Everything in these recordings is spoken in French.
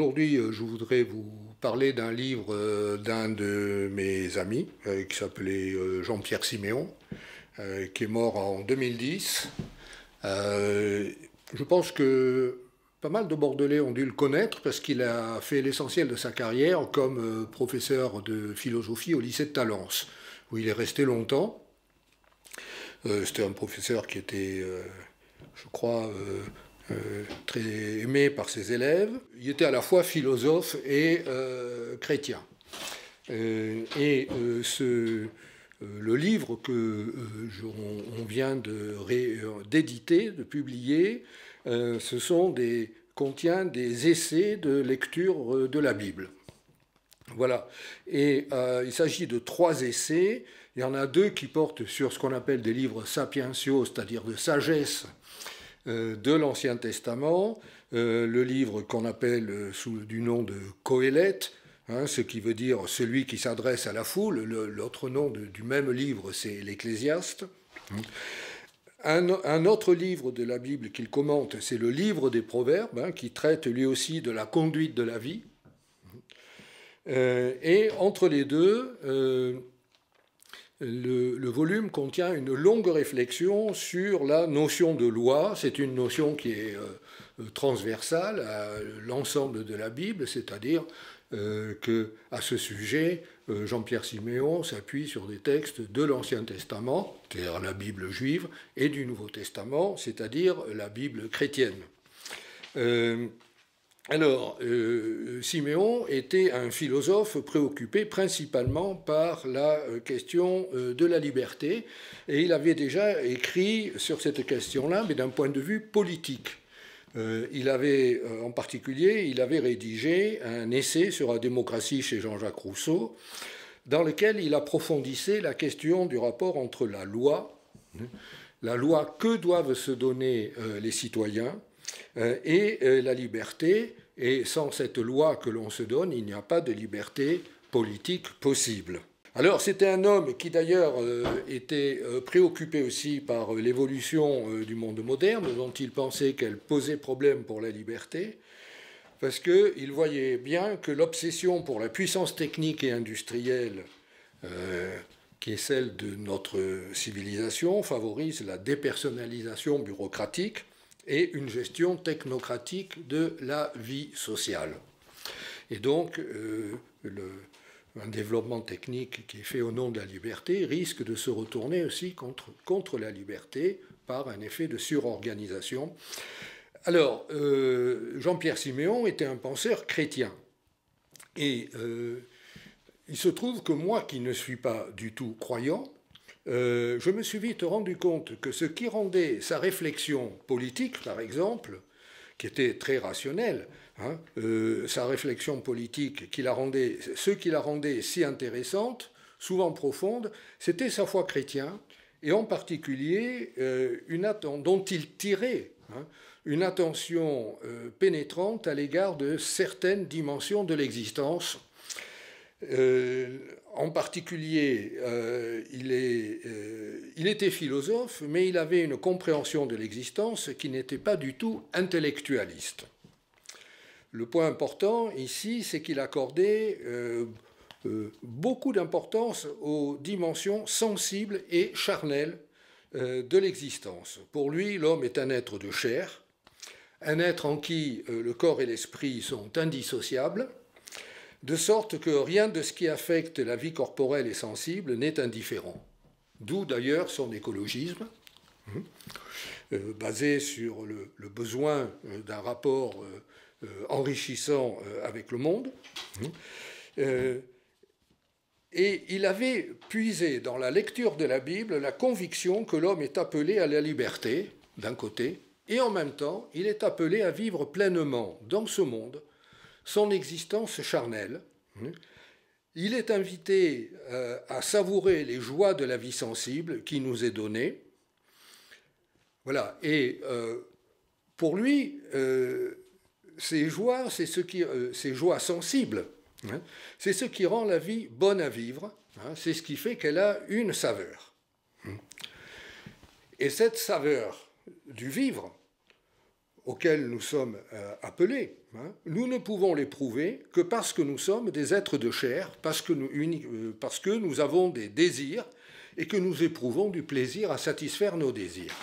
Aujourd'hui, euh, je voudrais vous parler d'un livre euh, d'un de mes amis euh, qui s'appelait Jean-Pierre Siméon, qui est mort en 2010. Je pense que pas mal de Bordelais ont dû le connaître parce qu'il a fait l'essentiel de sa carrière comme professeur de philosophie au lycée de Talence, où il est resté longtemps. C'était un professeur qui était, je crois, euh, très aimé par ses élèves. Il était à la fois philosophe et euh, chrétien. Euh, et ce, le livre que on, vient de d'éditer, de publier, ce sont des, contient des essais de lecture de la Bible. Voilà. Et il s'agit de trois essais. Il y en a deux qui portent sur ce qu'on appelle des livres sapientiaux, c'est-à-dire de sagesse, euh, de l'Ancien Testament, euh, le livre qu'on appelle euh, sous du nom de Coëlette, hein, ce qui veut dire celui qui s'adresse à la foule. L'autre nom du même livre, c'est l'Ecclésiaste. Un, autre livre de la Bible qu'il commente, c'est le livre des Proverbes, hein, qui traite lui aussi de la conduite de la vie. et entre les deux, le, volume contient une longue réflexion sur la notion de loi. C'est une notion qui est euh, euh, transversale à l'ensemble de la Bible, c'est-à-dire qu'à euh, que à ce sujet, Jean-Pierre Siméon s'appuie sur des textes de l'Ancien Testament, c'est-à-dire la Bible juive, et du Nouveau Testament, c'est-à-dire la Bible chrétienne. Alors, euh, Siméon était un philosophe préoccupé principalement par la euh, question euh, de la liberté, et il avait déjà écrit sur cette question-là, mais d'un point de vue politique. il avait, en particulier, il avait rédigé un essai sur la démocratie chez Jean-Jacques Rousseau, dans lequel il approfondissait la question du rapport entre la loi, hein, la loi que doivent se donner les citoyens, euh, et euh, la liberté, et sans cette loi que l'on se donne, il n'y a pas de liberté politique possible. Alors c'était un homme qui d'ailleurs euh, était préoccupé aussi par l'évolution du monde moderne, dont il pensait qu'elle posait problème pour la liberté, parce qu'il voyait bien que l'obsession pour la puissance technique et industrielle, qui est celle de notre civilisation, favorise la dépersonnalisation bureaucratique, et une gestion technocratique de la vie sociale. Et donc, euh, un développement technique qui est fait au nom de la liberté risque de se retourner aussi contre, contre la liberté par un effet de surorganisation. Alors, euh, Jean-Pierre Siméon était un penseur chrétien. Et euh, il se trouve que moi, qui ne suis pas du tout croyant, euh, je me suis vite rendu compte que ce qui rendait sa réflexion politique, par exemple, qui était très rationnelle, hein, euh, sa réflexion politique, qui la rendait, ce qui la rendait si intéressante, souvent profonde, c'était sa foi chrétienne, et en particulier euh, une dont il tirait hein, une attention pénétrante à l'égard de certaines dimensions de l'existence euh, en particulier, euh, euh, il, était philosophe, mais il avait une compréhension de l'existence qui n'était pas du tout intellectualiste. Le point important ici, c'est qu'il accordait beaucoup d'importance aux dimensions sensibles et charnelles de l'existence. Pour lui, l'homme est un être de chair, un être en qui le corps et l'esprit sont indissociables, de sorte que rien de ce qui affecte la vie corporelle et sensible n'est indifférent. D'où d'ailleurs son écologisme, hein, euh, basé sur le, besoin euh, d'un rapport euh, enrichissant avec le monde. Hein, et il avait puisé dans la lecture de la Bible la conviction que l'homme est appelé à la liberté, d'un côté, et en même temps, il est appelé à vivre pleinement dans ce monde son existence charnelle. Il est invité euh, à savourer les joies de la vie sensible qui nous est donnée. Voilà. Et euh, pour lui, euh, ces joies, c'est ce qui, ces joies sensibles, hein, c'est ce qui rend la vie bonne à vivre. Hein. c'est ce qui fait qu'elle a une saveur. Et cette saveur du vivre, auxquels nous sommes euh, appelés, hein. nous ne pouvons les prouver que parce que nous sommes des êtres de chair, parce que nous, euh, parce que nous avons des désirs et que nous éprouvons du plaisir à satisfaire nos désirs.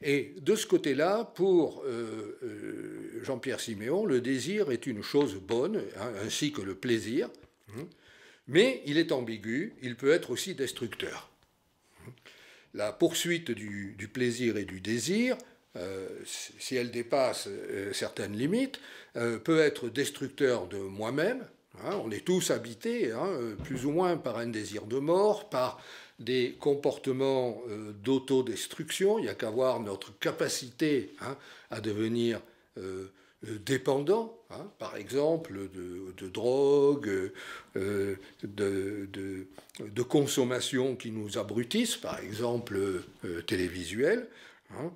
Et de ce côté-là, pour euh, Jean-Pierre Siméon, le désir est une chose bonne, hein, ainsi que le plaisir, hein. mais il est ambigu, il peut être aussi destructeur. La poursuite du plaisir et du désir euh, si elle dépasse euh, certaines limites, euh, peut être destructeur de moi-même. Hein, on est tous habités, hein, plus ou moins, par un désir de mort, par des comportements d'autodestruction. Il n'y a qu'à voir notre capacité hein, à devenir dépendant, par exemple de, de drogue, de, consommation qui nous abrutissent, par exemple euh, Hein.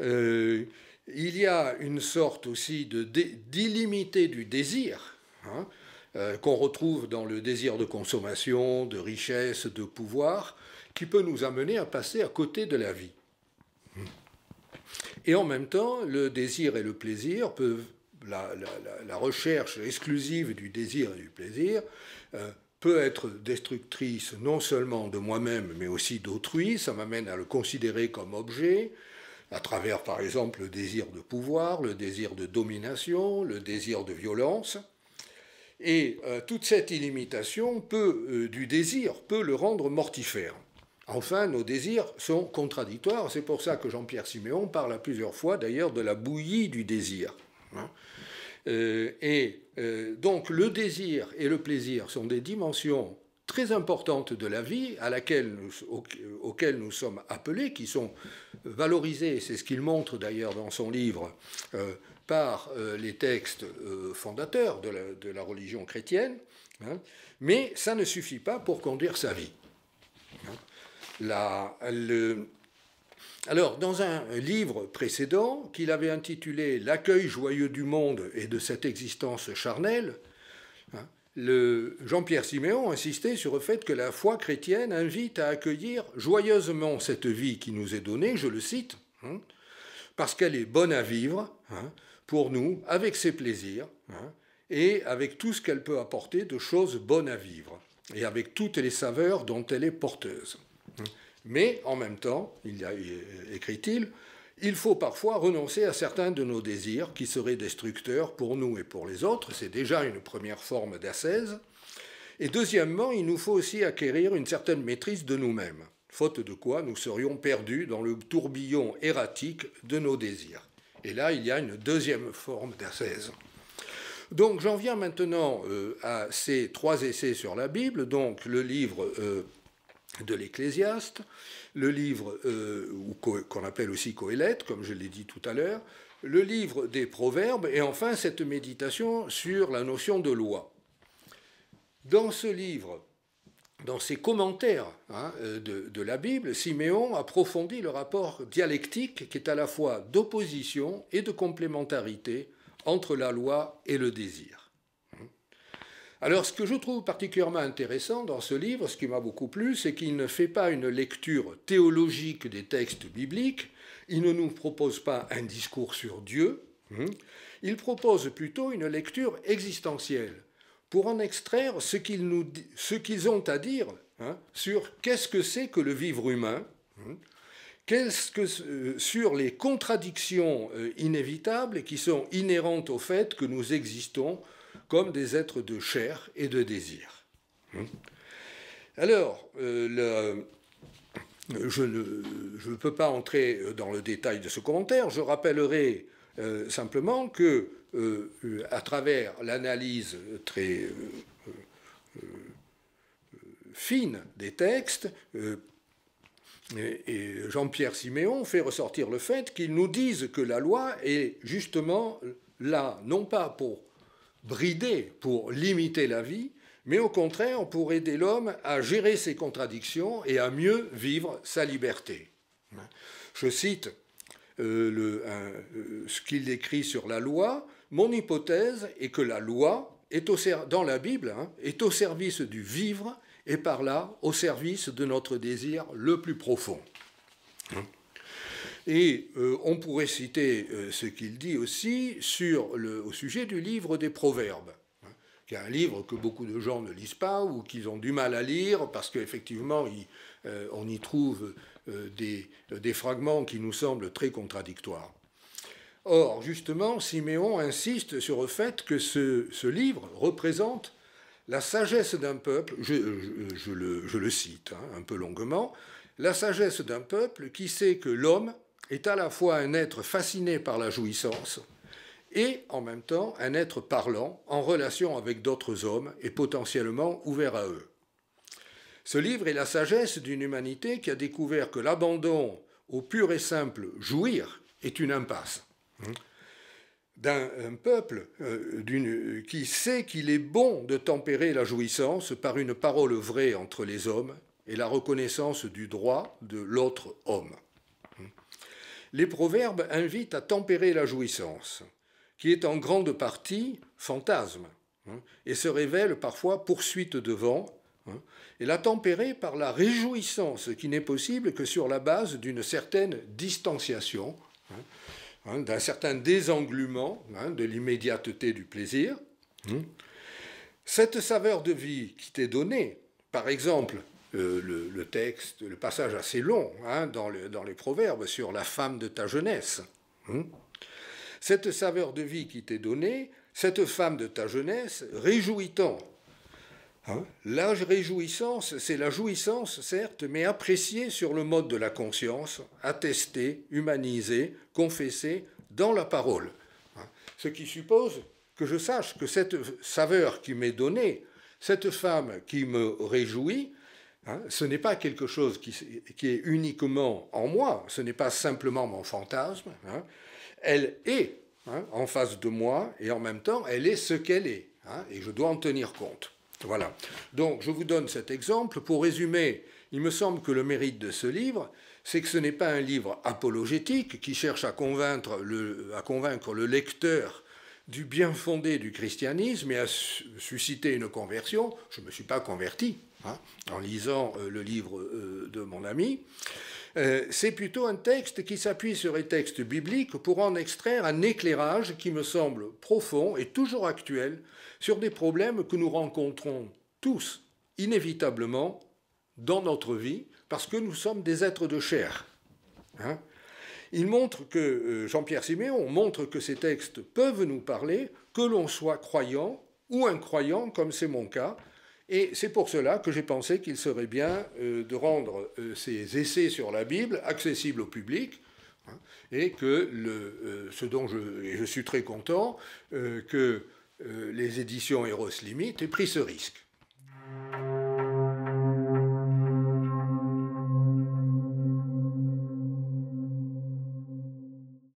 Euh, il y a une sorte aussi de d'illimité du désir. Hein, euh, qu'on retrouve dans le désir de consommation, de richesse, de pouvoir, qui peut nous amener à passer à côté de la vie. Et en même temps, le désir et le plaisir peuvent, la, recherche exclusive du désir et du plaisir euh, peut être destructrice non seulement de moi-même, mais aussi d'autrui, ça m'amène à le considérer comme objet, à travers par exemple le désir de pouvoir, le désir de domination, le désir de violence. Et euh, toute cette illimitation peut, euh, du désir peut le rendre mortifère. Enfin, nos désirs sont contradictoires. C'est pour ça que Jean-Pierre Siméon parle à plusieurs fois d'ailleurs de la bouillie du désir. Hein. Euh, et donc le désir et le plaisir sont des dimensions très importantes de la vie à laquelle auxquelles nous sommes appelés, qui sont valorisées, c'est ce qu'il montre d'ailleurs dans son livre, euh, par euh, les textes euh, fondateurs de la, de la, religion chrétienne, hein, mais ça ne suffit pas pour conduire sa vie. La, le, alors, dans un livre précédent qu'il avait intitulé L'accueil joyeux du monde et de cette existence charnelle, Jean-Pierre Siméon insistait sur le fait que la foi chrétienne invite à accueillir joyeusement cette vie qui nous est donnée, je le cite, hein, parce qu'elle est bonne à vivre hein, pour nous, avec ses plaisirs, hein, et avec tout ce qu'elle peut apporter de choses bonnes à vivre, et avec toutes les saveurs dont elle est porteuse. Mais en même temps, euh, écrit-il, il faut parfois renoncer à certains de nos désirs qui seraient destructeurs pour nous et pour les autres. C'est déjà une première forme d'ascèse. Et deuxièmement, il nous faut aussi acquérir une certaine maîtrise de nous-mêmes, faute de quoi nous serions perdus dans le tourbillon erratique de nos désirs. Et là, il y a une deuxième forme d'ascèse. Donc j'en viens maintenant euh, à ces trois essais sur la Bible, donc le livre euh, de l'Ecclésiaste, le livre euh, qu'on appelle aussi Coëlette, comme je l'ai dit tout à l'heure, le livre des Proverbes, et enfin cette méditation sur la notion de loi. Dans ce livre, dans ses commentaires hein, euh, de, la Bible, Siméon approfondit le rapport dialectique qui est à la fois d'opposition et de complémentarité entre la loi et le désir. Alors ce que je trouve particulièrement intéressant dans ce livre, ce qui m'a beaucoup plu, c'est qu'il ne fait pas une lecture théologique des textes bibliques, il ne nous propose pas un discours sur Dieu, hein, il propose plutôt une lecture existentielle pour en extraire ce qu'ils, ce qu'ils ont à dire hein, sur qu'est-ce que c'est que le vivre humain, hein, qu'est-ce que, euh, sur les contradictions euh, inévitables qui sont inhérentes au fait que nous existons comme des êtres de chair et de désir. Hmm. Alors, euh, le, euh, je ne peux pas entrer dans le détail de ce commentaire. Je rappellerai euh, simplement que, à travers l'analyse très fine des textes, et Jean-Pierre Siméon fait ressortir le fait qu'ils nous disent que la loi est justement là, non pas pour brider pour limiter la vie, mais au contraire pour aider l'homme à gérer ses contradictions et à mieux vivre sa liberté. Je cite euh, le, euh, ce qu'il écrit sur la loi. Mon hypothèse est que la loi, est dans la Bible, hein, est au service du vivre et par là au service de notre désir le plus profond. Et euh, on pourrait citer euh, ce qu'il dit aussi sur au sujet du livre des Proverbes, hein, qui est un livre que beaucoup de gens ne lisent pas ou qu'ils ont du mal à lire parce qu'effectivement, euh, on y trouve des, des fragments qui nous semblent très contradictoires. Or, justement, Siméon insiste sur le fait que ce, ce livre représente la sagesse d'un peuple, je, je, le, je, le, cite hein, un peu longuement, la sagesse d'un peuple qui sait que l'homme est à la fois un être fasciné par la jouissance et en même temps un être parlant en relation avec d'autres hommes et potentiellement ouvert à eux. Ce livre est la sagesse d'une humanité qui a découvert que l'abandon au pur et simple jouir est une impasse. D'un peuple euh, qui sait qu'il est bon de tempérer la jouissance par une parole vraie entre les hommes et la reconnaissance du droit de l'autre homme les proverbes invitent à tempérer la jouissance, qui est en grande partie fantasme, hein, et se révèle parfois poursuite devant, hein, et la tempérer par la réjouissance qui n'est possible que sur la base d'une certaine distanciation, hein, d'un certain désenglument de l'immédiateté du plaisir. Cette saveur de vie qui t'est donnée, par exemple euh, le, texte, le passage assez long hein, dans, les proverbes sur la femme de ta jeunesse. Hein. cette saveur de vie qui t'est donnée, cette femme de ta jeunesse, réjouit Hein L'âge réjouissance, c'est la jouissance, certes, mais appréciée sur le mode de la conscience, attestée, humanisée, confessée dans la parole. Hein. Ce qui suppose que je sache que cette saveur qui m'est donnée, cette femme qui me réjouit, Hein, ce n'est pas quelque chose qui, est uniquement en moi, ce n'est pas simplement mon fantasme. Hein. elle est hein, en face de moi et en même temps, elle est ce qu'elle est. et je dois en tenir compte. Voilà. Donc, je vous donne cet exemple. Pour résumer, il me semble que le mérite de ce livre, c'est que ce n'est pas un livre apologétique qui cherche à convaincre le lecteur du bien fondé du christianisme et à susciter une conversion. Je ne me suis pas converti. Hein, en lisant euh, le livre euh, de mon ami, euh, c'est plutôt un texte qui s'appuie sur les textes bibliques pour en extraire un éclairage qui me semble profond et toujours actuel sur des problèmes que nous rencontrons tous, inévitablement, dans notre vie, parce que nous sommes des êtres de chair. Hein. il montre que Jean-Pierre Siméon montre que ces textes peuvent nous parler, que l'on soit croyant ou incroyant, comme c'est mon cas, et c'est pour cela que j'ai pensé qu'il serait bien euh, de rendre euh, ces essais sur la Bible accessibles au public, hein, et que le, euh, ce dont je, je suis très content, que les éditions Eros Limite aient pris ce risque.